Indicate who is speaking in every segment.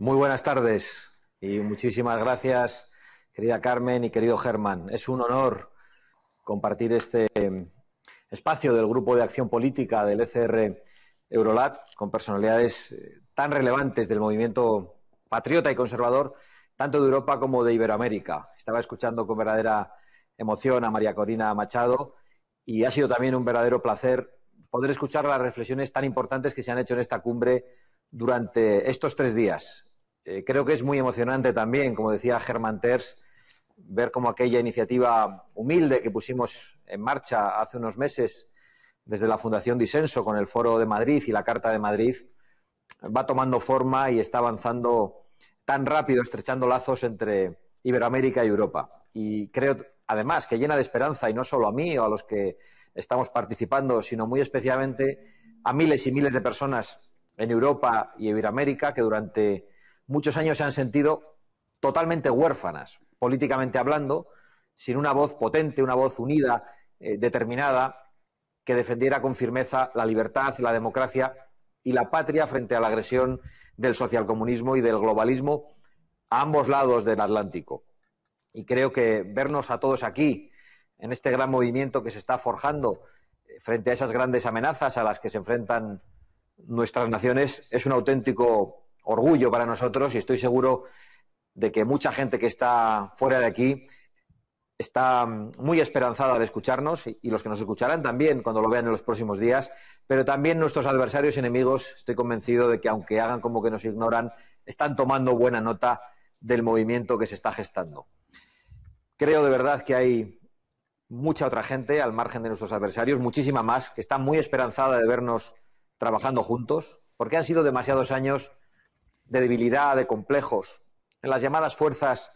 Speaker 1: Muy buenas tardes y muchísimas gracias, querida Carmen y querido Germán. Es un honor compartir este em, espacio del Grupo de Acción Política del ECR Eurolat con personalidades eh, tan relevantes del movimiento patriota y conservador, tanto de Europa como de Iberoamérica. Estaba escuchando con verdadera emoción a María Corina Machado y ha sido también un verdadero placer poder escuchar las reflexiones tan importantes que se han hecho en esta cumbre durante estos tres días. Eh, creo que es muy emocionante también, como decía Germán Ters, ver cómo aquella iniciativa humilde que pusimos en marcha hace unos meses desde la Fundación Disenso con el Foro de Madrid y la Carta de Madrid va tomando forma y está avanzando tan rápido, estrechando lazos entre Iberoamérica y Europa. Y creo, además, que llena de esperanza, y no solo a mí o a los que estamos participando, sino muy especialmente a miles y miles de personas en Europa y Iberoamérica que durante muchos años se han sentido totalmente huérfanas, políticamente hablando, sin una voz potente, una voz unida, eh, determinada, que defendiera con firmeza la libertad, la democracia y la patria frente a la agresión del socialcomunismo y del globalismo a ambos lados del Atlántico. Y creo que vernos a todos aquí, en este gran movimiento que se está forjando eh, frente a esas grandes amenazas a las que se enfrentan nuestras naciones, es un auténtico orgullo para nosotros y estoy seguro de que mucha gente que está fuera de aquí está mm, muy esperanzada de escucharnos y, los que nos escucharán también cuando lo vean en los próximos días, pero también nuestros adversarios y enemigos, estoy convencido de que aunque hagan como que nos ignoran, están tomando buena nota del movimiento que se está gestando. Creo de verdad que hay mucha otra gente al margen de nuestros adversarios, muchísima más, que está muy esperanzada de vernos trabajando juntos, porque han sido demasiados años de debilidad, de complejos, en las llamadas fuerzas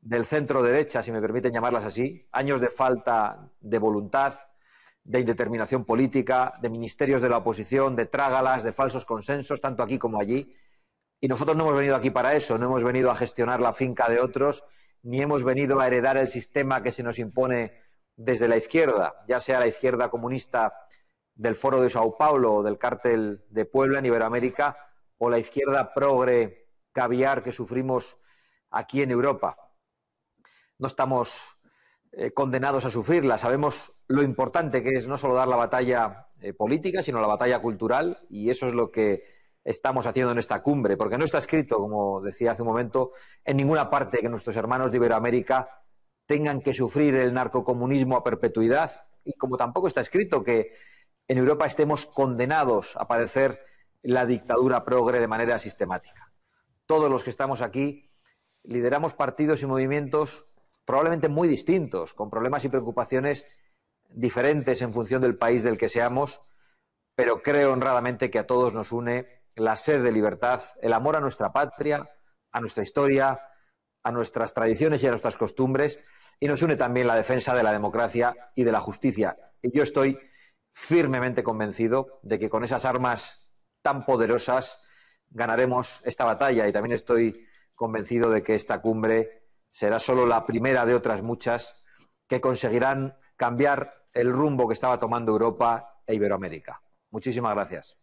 Speaker 1: del centro derecha, si me permiten llamarlas así, años de falta de voluntad, de indeterminación política, de ministerios de la oposición, de trágalas, de falsos consensos, tanto aquí como allí. Y nosotros no hemos venido aquí para eso, no hemos venido a gestionar la finca de otros, ni hemos venido a heredar el sistema que se nos impone desde la izquierda, ya sea la izquierda comunista del Foro de Sao Paulo o del Cártel de Puebla en Iberoamérica, o la izquierda progre caviar que sufrimos aquí en Europa. No estamos eh, condenados a sufrirla. Sabemos lo importante que es no solo dar la batalla eh, política, sino la batalla cultural, y eso es lo que estamos haciendo en esta cumbre, porque no está escrito, como decía hace un momento, en ninguna parte que nuestros hermanos de Iberoamérica tengan que sufrir el narcocomunismo a perpetuidad, y como tampoco está escrito que en Europa estemos condenados a padecer la dictadura progre de manera sistemática. Todos los que estamos aquí lideramos partidos y movimientos probablemente muy distintos, con problemas y preocupaciones diferentes en función del país del que seamos, pero creo honradamente que a todos nos une la sed de libertad, el amor a nuestra patria, a nuestra historia, a nuestras tradiciones y a nuestras costumbres, y nos une también la defensa de la democracia y de la justicia. Y yo estoy firmemente convencido de que con esas armas tan poderosas, ganaremos esta batalla y también estoy convencido de que esta cumbre será solo la primera de otras muchas que conseguirán cambiar el rumbo que estaba tomando Europa e Iberoamérica. Muchísimas gracias.